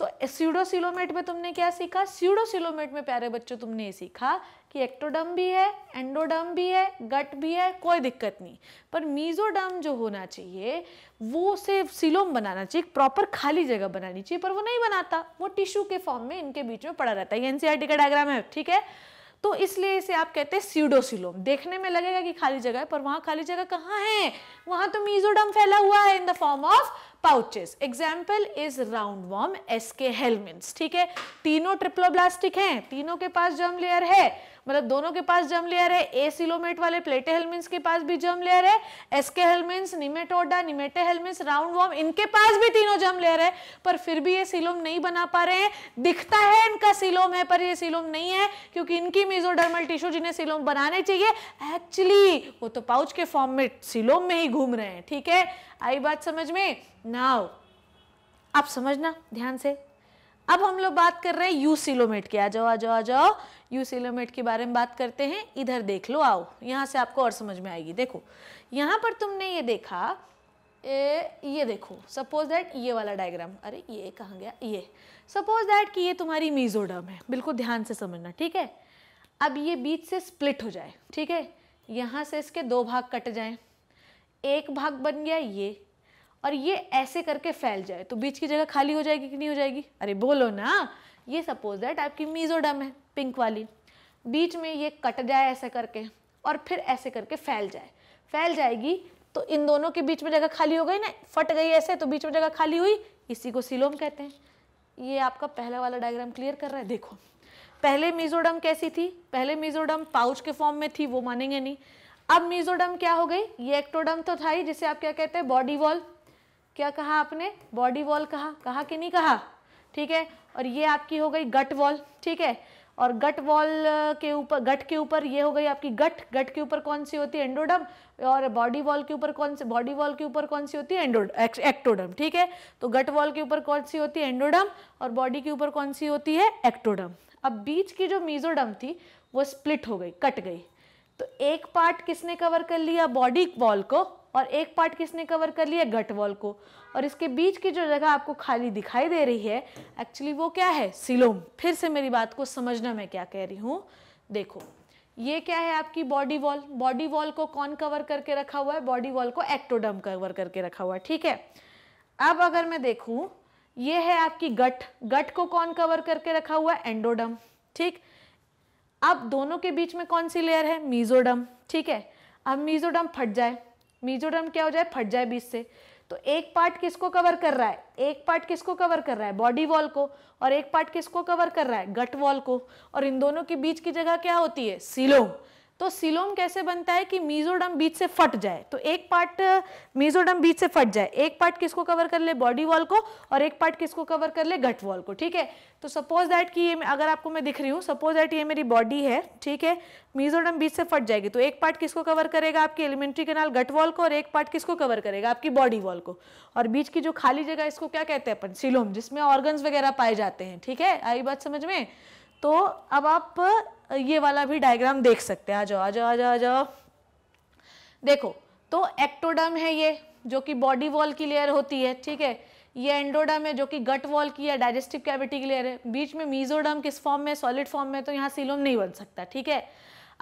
तो सीडोसिलोमेट में तुमने क्या सीखा सीडोसिलोमेट में प्यारे बच्चों तुमने ये सीखा कि एक्टोडम भी है एंडोडम भी है गट भी है कोई दिक्कत नहीं पर मीजोडम जो होना चाहिए वो सिर्फ सिलोम बनाना चाहिए प्रॉपर खाली जगह बनानी चाहिए पर वो नहीं बनाता वो टिश्यू के फॉर्म में इनके बीच में पड़ा रहता है ये एनसीआरटी e का डायग्राम है ठीक है तो इसलिए इसे आप कहते हैं सीडोसिलोम देखने में लगेगा कि खाली जगह है पर वहां खाली जगह कहाँ है वहां तो मीजोडम फैला हुआ है in the form of pouches example is round worm एसके के ठीक है तीनों ट्रिप्लोब्लास्टिक हैं तीनों के पास जर्म लेयर है मतलब दोनों के पास जर्म लेयर है ए सिलोमेट वाले प्लेटे हेलमिन्स के पास भी जर्म लेयर है aschelminthes nematoda nemathelminthes round worm इनके पास भी तीनों जर्म लेयर है पर फिर भी ये सिलोम नहीं बना पा रहे हैं दिखता है इनका सिलोम है पर ये सिलोम नहीं है क्योंकि इनकी मेजोडर्मल टिश्यू जिन्हें सिलोम बनाने चाहिए एक्चुअली वो तो पाउच के फॉर्म में सिलोम में ही घूम रहे हैं ठीक है आई बात समझ में नाउ आप समझना ध्यान से अब हम लोग बात कर रहे हैं यू सिलोमेट की आ जाओ आ जाओ आ जाओ यू सिलोमेट के बारे में बात करते हैं इधर देख लो आओ यहाँ से आपको और समझ में आएगी देखो यहाँ पर तुमने ये देखा ए, ये देखो सपोज दैट ये वाला डायग्राम अरे ये कहाँ गया ये सपोज दैट कि ये तुम्हारी मीजोडम है बिल्कुल ध्यान से समझना ठीक है अब ये बीच से स्प्लिट हो जाए ठीक है यहाँ से इसके दो भाग कट जाए एक भाग बन गया ये और ये ऐसे करके फैल जाए तो बीच की जगह खाली हो जाएगी कि नहीं हो जाएगी अरे बोलो ना ये सपोज दैट आपकी मीजोडम है पिंक वाली बीच में ये कट जाए ऐसे करके और फिर ऐसे करके फैल जाए फैल जाएगी तो इन दोनों के बीच में जगह खाली हो गई ना फट गई ऐसे तो बीच में जगह खाली हुई इसी को सिलोम कहते हैं ये आपका पहला वाला डायग्राम क्लियर कर रहा है देखो पहले मीजोडम कैसी थी पहले मीजोडम पाउच के फॉर्म में थी वो मानेंगे नहीं अब मीजोडम क्या हो गई ये एक्टोडम तो था ही जिसे आप क्या कहते हैं बॉडी वॉल क्या कहा आपने बॉडी वॉल कहा कहा कि नहीं कहा ठीक है और ये आपकी हो गई गट वॉल ठीक है और गट वॉल के ऊपर गट के ऊपर ये हो गई आपकी गट गट के ऊपर कौन सी होती है एंडोडम और बॉडी वॉल के ऊपर कौन सी बॉडी वॉल के ऊपर कौन सी होती है एंडोड एक्टोडम ठीक है तो गट वॉल के ऊपर कौन सी होती है एंडोडम और बॉडी के ऊपर कौन सी होती है एक्टोडम अब बीच की जो मीजोडम थी वो स्प्लिट हो गई कट गई तो एक पार्ट किसने कवर कर लिया बॉडी वॉल को और एक पार्ट किसने कवर कर लिया गट वॉल को और इसके बीच की जो जगह आपको खाली दिखाई दे रही है एक्चुअली वो क्या है सिलोम फिर से मेरी बात को समझना मैं क्या कह रही हूँ देखो ये क्या है आपकी बॉडी वॉल बॉडी वॉल को कौन कवर करके रखा हुआ है बॉडी वॉल को एक्टोडम कवर करके रखा हुआ है ठीक है अब अगर मैं देखूँ ये है आपकी गट गट को कौन कवर करके रखा हुआ है एंडोडम ठीक अब दोनों के बीच में कौन सी लेयर है मीजोडम ठीक है अब मीजोडम फट जाए मीजोडर्म क्या हो जाए फट जाए बीच से तो एक पार्ट किसको कवर कर रहा है एक पार्ट किसको कवर कर रहा है बॉडी वॉल को और एक पार्ट किसको कवर कर रहा है गट वॉल को और इन दोनों के बीच की जगह क्या होती है सिलोम तो सिलोम कैसे बनता है कि मीजोडम बीच से फट जाए तो एक पार्ट मीजोडम uh, बीच से फट जाए एक पार्ट किसको कवर कर ले बॉडी वॉल को और एक पार्ट किसको कवर कर ले गट वॉल को ठीक है तो सपोज दैट कि ये अगर आपको मैं दिख रही हूँ सपोज दैट ये मेरी बॉडी है ठीक है मीजोडम बीच से फट जाएगी तो एक पार्ट किसको कवर करेगा आपकी एलिमेंट्री कैनाल गट वॉल को और एक पार्ट किसको कवर करेगा आपकी बॉडी वॉल को और बीच की जो खाली जगह इसको क्या कहते हैं अपन सिलोम जिसमें ऑर्गन्स वगैरह पाए जाते हैं ठीक है आई बात समझ में तो अब आप ये वाला भी डायग्राम देख सकते हैं आ जाओ आ जाओ आ जाओ आ जाओ देखो तो एक्टोडम है ये जो कि बॉडी वॉल की लेयर होती है ठीक है ये एंडोडम है जो कि गट वॉल की या डाइजेस्टिव कैविटी की लेयर है बीच में मीजोडम किस फॉर्म में सॉलिड फॉर्म में तो यहाँ सिलोम नहीं बन सकता ठीक है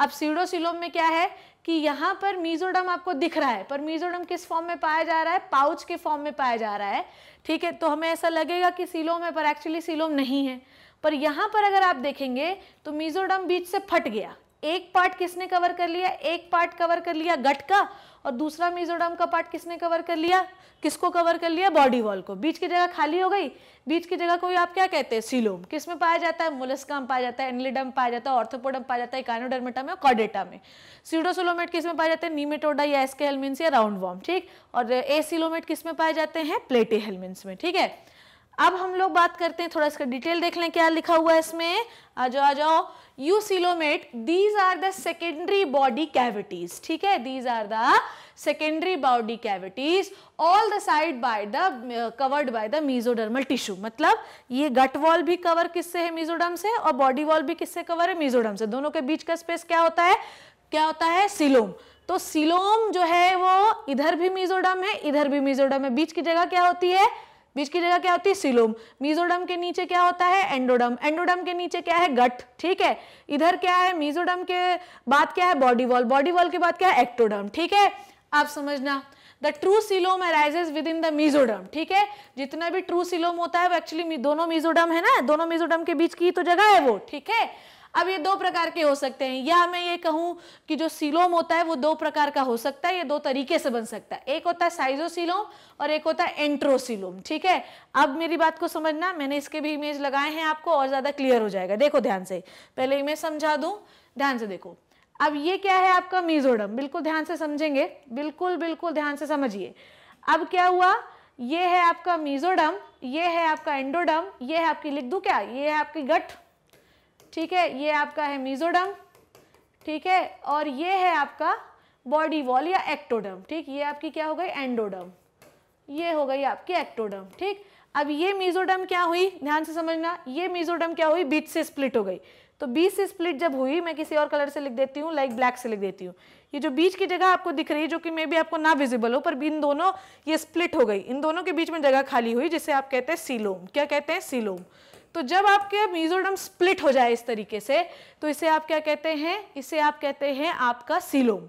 अब सीडोसिलोम में क्या है कि यहाँ पर मीजोडम आपको दिख रहा है पर मीजोडम किस फॉर्म में पाया जा रहा है पाउच के फॉर्म में पाया जा रहा है ठीक है तो हमें ऐसा लगेगा कि सिलोम है पर एक्चुअली सिलोम नहीं है पर यहां पर अगर आप देखेंगे तो मीजोडम बीच से फट गया एक पार्ट किसने कवर कर लिया एक पार्ट कवर कर लिया गट का और दूसरा मीजोडम का पार्ट किसने कवर कर लिया किसको कवर कर लिया बॉडी वॉल को बीच की जगह खाली हो गई बीच की जगह कोई आप क्या कहते हैं सिलोम किस में पाया जाता है मुलस्काम पाया जाता है एनलिडम पाया जाता है ऑर्थोपोडम पाया जाता है कानोडर्मेटा में और कॉडेटा में सीडोसिलोमेट किस में पाया जाते हैं नीमेटोडा या एसके हेलमिन्स या राउंड वॉर्म ठीक और ए सिलोमेट किस में पाए जाते हैं प्लेटे हेलमिन्स में ठीक है अब हम लोग बात करते हैं थोड़ा इसका डिटेल देख लें क्या लिखा हुआ है इसमें आ जाओ आ जाओ coelomate these are the secondary body cavities ठीक है these are the secondary body cavities all the side by the covered by the mesodermal tissue मतलब ये गट वॉल भी कवर किससे है मीजोडर्म से और बॉडी वॉल भी किससे कवर है मीजोडर्म से दोनों के बीच का स्पेस क्या होता है क्या होता है सिलोम तो सिलोम जो है वो इधर भी मीजोडम है इधर भी मीजोडम है बीच की जगह क्या होती है बीच की जगह क्या होती है सिलोम मीजोडम के नीचे क्या होता है एंडोडम एंडोडम के नीचे क्या है गट ठीक है इधर क्या है मीजोडम के बाद क्या है बॉडी वॉल बॉडी वॉल के बाद क्या है एक्टोडम ठीक है आप समझना the true coelom arises within the mesoderm ठीक है जितना भी ट्रू सिलोम होता है वो एक्चुअली दोनों मीजोडम है ना दोनों मीजोडम के बीच की तो जगह है वो ठीक है अब ये दो प्रकार के हो सकते हैं या मैं ये कहूँ कि जो सीलोम होता है वो दो प्रकार का हो सकता है ये दो तरीके से बन सकता है एक होता है साइजोसिलोम और एक होता है एंट्रोसिलोम ठीक है अब मेरी बात को समझना मैंने इसके भी इमेज लगाए हैं आपको और ज़्यादा क्लियर हो जाएगा देखो ध्यान से पहले इमेज समझा दूँ ध्यान से देखो अब ये क्या है आपका मीजोडम बिल्कुल ध्यान से समझेंगे बिल्कुल बिल्कुल ध्यान से समझिए अब क्या हुआ ये है आपका मीजोडम ये है आपका एंडोडम ये है आपकी लिख दू क्या ये है आपकी गठ ठीक है ये आपका है मीजोडम ठीक है और ये है आपका बॉडी वॉल या एक्टोडम ठीक ये आपकी क्या हो गई एंडोडम ये हो गई आपकी एक्टोडम ठीक अब ये मीजोडम क्या हुई ध्यान से समझना ये मीजोडम क्या हुई बीच से स्प्लिट हो गई तो बीच से स्प्लिट जब हुई मैं किसी और कलर से लिख देती हूँ लाइक ब्लैक से लिख देती हूँ ये जो बीच की जगह आपको दिख रही है जो कि मे भी आपको ना विजिबल हो पर इन दोनों ये स्प्लिट हो गई इन दोनों के बीच में जगह खाली हुई जिसे आप कहते हैं सीलोम क्या कहते हैं सीलोम तो जब आपके मीजोडम स्प्लिट हो जाए इस तरीके से तो इसे आप क्या कहते हैं इसे आप कहते हैं आपका सीलोम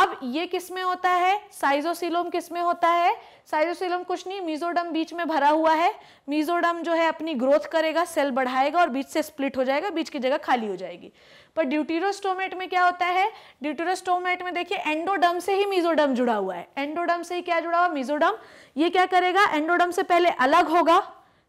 अब ये किस में होता है साइजोसिलोम किस में होता है साइजोसिलोम कुछ नहीं मीजोडम बीच में भरा हुआ है मीजोडम जो है अपनी ग्रोथ करेगा सेल बढ़ाएगा और बीच से स्प्लिट हो जाएगा बीच की जगह खाली हो जाएगी पर ड्यूटीरोस्टोमेट में क्या होता है ड्यूटीरोस्टोमेट में देखिए एंडोडम से ही मीजोडम जुड़ा हुआ है एंडोडम से ही क्या जुड़ा हुआ मीजोडम ये क्या करेगा एंडोडम से पहले अलग होगा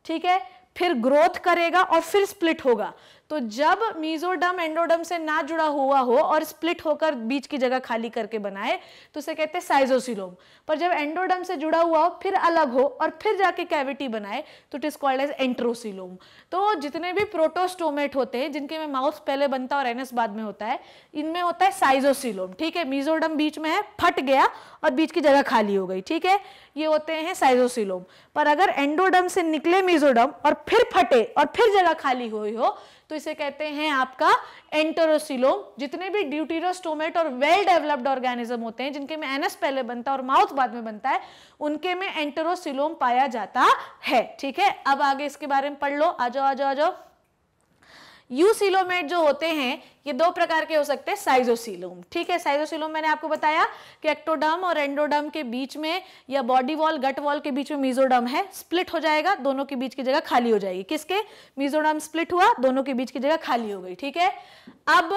ठीक है फिर ग्रोथ करेगा और फिर स्प्लिट होगा तो जब मीजोडम एंडोडम से ना जुड़ा हुआ हो और स्प्लिट होकर बीच की जगह खाली करके बनाए तो उसे कहते हैं साइजोसिलोम पर जब एंडोडम से जुड़ा हुआ हो फिर अलग हो और फिर जाके कैविटी बनाए तो it is called as enterocoelom तो जितने भी प्रोटोस्टोमेट होते हैं जिनके में माउथ पहले बनता और एनस बाद में होता है इनमें होता है साइजोसिलोम ठीक है मीजोडम बीच में है फट गया और बीच की जगह खाली हो गई ठीक है ये होते हैं साइजोसिलोम पर अगर एंडोडम से निकले मीजोडम और फिर फटे और फिर जगह खाली हुई हो तो इसे कहते हैं आपका एंटरोसिलोम जितने भी ड्यूटीरोस्टोमेट और वेल डेवलप्ड ऑर्गेनिज्म होते हैं जिनके में एनस पहले बनता है और माउथ बाद में बनता है उनके में एंटरोसिलोम पाया जाता है ठीक है अब आगे इसके बारे में पढ़ लो आ जाओ आ जाओ आ जाओ यूसिलोमेट जो होते हैं ये दो प्रकार के हो सकते हैं साइजोसिलोम ठीक है साइजोसिलोम मैंने आपको बताया कि एक्टोडर्म और एंडोडर्म के बीच में या बॉडी वॉल गट वॉल के बीच में मीजोडर्म है स्प्लिट हो जाएगा दोनों के बीच की जगह खाली हो जाएगी किसके मीजोडम स्प्लिट हुआ दोनों के बीच की जगह खाली हो गई ठीक है अब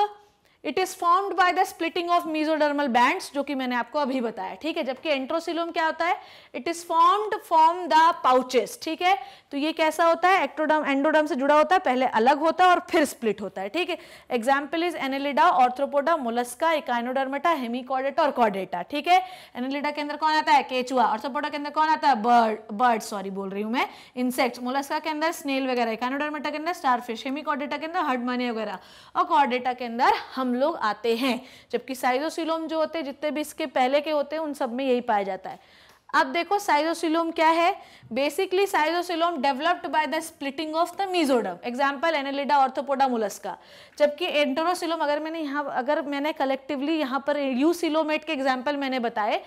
it is formed by the splitting of mesodermal bands जो कि मैंने आपको अभी बताया ठीक है जबकि एंट्रोसिलोम क्या होता है it is formed form the pouches ठीक है तो ये कैसा होता है एक्ट्रोडम एंडोडम से जुड़ा होता है पहले अलग होता है और फिर स्प्लिट होता है ठीक है example is annelida arthropoda mollusca echinodermata hemichordata और कॉडेटा ठीक है एनेलिडा के अंदर कौन आता है केचुआ ऑर्थ्रोपोडा के अंदर कौन आता है बर्ड बर्ड सॉरी बोल रही हूँ मैं इंसेक्ट्स मोलस्का के अंदर स्नेल वगैरह इकाइनोडर्मेटा के अंदर स्टारफिश हेमिकॉडेटा के अंदर हडमनी वगैरह और कॉडेटा के अंदर हम लोग आते हैं जबकि साइजोसिलोम जो होते हैं जितने भी इसके पहले के होते हैं उन सब में यही पाया जाता है अब देखो साइजोसिलोम क्या है basically schizocoelom developed by the splitting of the mesoderm example annelida arthropoda mollusca जबकि एंटोनोसिलोम अगर मैंने यहाँ अगर मैंने कलेक्टिवली यहाँ पर यूसिलोमेट के एग्जाम्पल मैंने बताए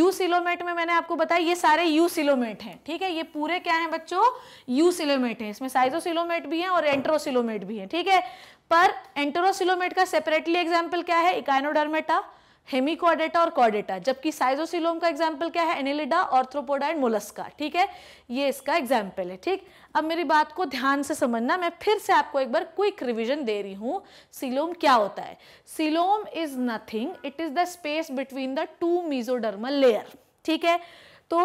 यूसिलोमेट में मैंने आपको बताया ये सारे यूसिलोमेट हैं ठीक है ये पूरे क्या हैं बच्चों यूसिलोमेट हैं इसमें साइजोसिलोमेट भी हैं और एंट्रोसिलोमेट भी हैं ठीक है पर एंटरोसिलोमेट का सेपरेटली एग्जाम्पल क्या है इकाइनोडर्मेटा हेमिकोडेटा और कॉडेटा जबकि साइजोसिलोम का एग्जाम्पल क्या है एनिलिडा ऑर्थ्रोपोडा एंड मोलस्का ठीक है ये इसका एग्जाम्पल है ठीक अब मेरी बात को ध्यान से समझना मैं फिर से आपको एक बार क्विक रिविजन दे रही हूँ सिलोम क्या होता है coelom is nothing it is the space between the two mesodermal layer ठीक है तो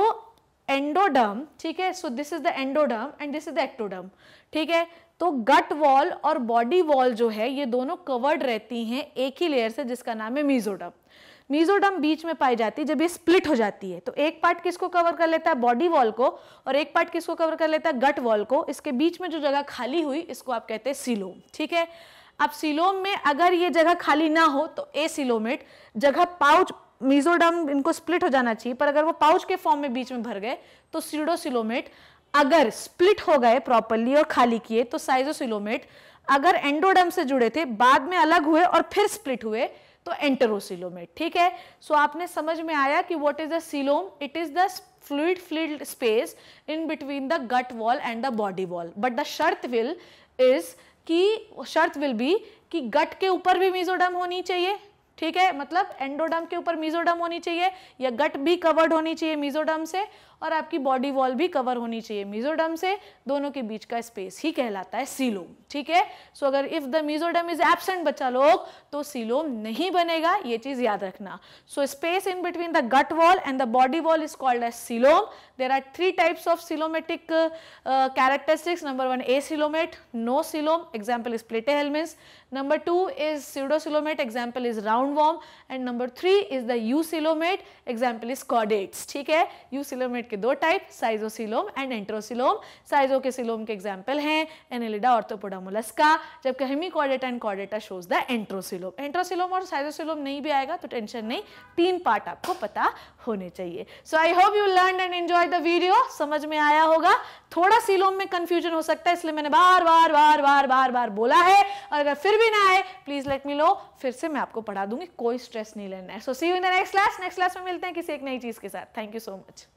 एंडोडर्म ठीक है so this is the endoderm and this is the ectoderm ठीक है तो गट वॉल और बॉडी वॉल जो है ये दोनों कवर्ड रहती हैं एक ही लेयर से जिसका नाम है मीजोडम मीजोडम बीच में पाई जाती है जब ये स्प्लिट हो जाती है तो एक पार्ट किसको कवर कर लेता है बॉडी वॉल को और एक पार्ट किसको कवर कर लेता है गट वॉल को इसके बीच में जो जगह खाली हुई इसको आप कहते हैं सिलोम ठीक है अब सिलोम में अगर ये जगह खाली ना हो तो ए सिलोमेट जगह पाउच मीजोडम इनको स्प्लिट हो जाना चाहिए पर अगर वो पाउच के फॉर्म में बीच में भर गए तो सीडोसिलोमेट अगर स्प्लिट हो गए प्रॉपरली और खाली किए तो साइजोसिलोमेट अगर एंडोडम से जुड़े थे बाद में अलग हुए और फिर स्प्लिट हुए तो एंटरोसिलोमेट ठीक है सो so, आपने समझ में आया कि what is the coelom it is the fluid filled space in between the gut wall and the body wall but the शर्त विल इज कि शर्त विल बी कि गट के ऊपर भी मीजोडम होनी चाहिए ठीक है मतलब एंडोडम के ऊपर मीजोडम होनी चाहिए या गट भी कवर्ड होनी चाहिए मीजोडम से और आपकी बॉडी वॉल भी कवर होनी चाहिए मीजोडम से दोनों के बीच का स्पेस ही कहलाता है सीलोम ठीक है सो so, अगर if the mesoderm is absent बच्चा लोग तो सीलोम नहीं बनेगा ये चीज़ याद रखना so space in between the gut wall and the body wall is called as coelom there are three types of coelomatic characteristics number one acoelomate no coelom example is platyhelminthes number 2 example is round is and number three is the eucoelomate example is chordates ठीक है eucoelomate के दो type schizocoelom and enterocoelom साइजो के coelom के example हैं annelida ऑर्थोपोडामोलस्का जबकि hemichordata and chordata shows the enterocoelom enterocoelom और साइजोसिलोम नहीं भी आएगा तो टेंशन नहीं तीन पार्ट आपको पता होने चाहिए so I hope you learn and enjoy the video समझ में आया होगा थोड़ा सिलोम में कंफ्यूजन हो सकता है इसलिए मैंने बार बार बार बार बार बार बोला है और अगर फिर भी ना आए प्लीज लेट मी लो फिर से मैं आपको पढ़ा दूंगी कोई स्ट्रेस नहीं लेना है so see you in the next class next class में मिलते हैं किसी एक नई चीज के साथ थैंक यू सो मच